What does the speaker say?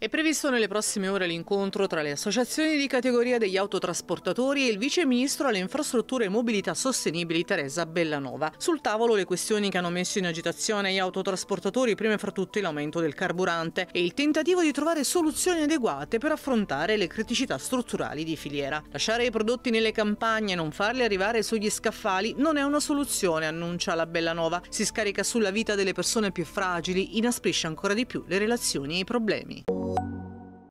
È previsto nelle prossime ore l'incontro tra le associazioni di categoria degli autotrasportatori e il vice ministro alle infrastrutture e mobilità sostenibili Teresa Bellanova. Sul tavolo le questioni che hanno messo in agitazione gli autotrasportatori, prima fra tutti l'aumento del carburante e il tentativo di trovare soluzioni adeguate per affrontare le criticità strutturali di filiera. Lasciare i prodotti nelle campagne e non farli arrivare sugli scaffali non è una soluzione, annuncia la Bellanova. Si scarica sulla vita delle persone più fragili, inasprisce ancora di più le relazioni e i problemi.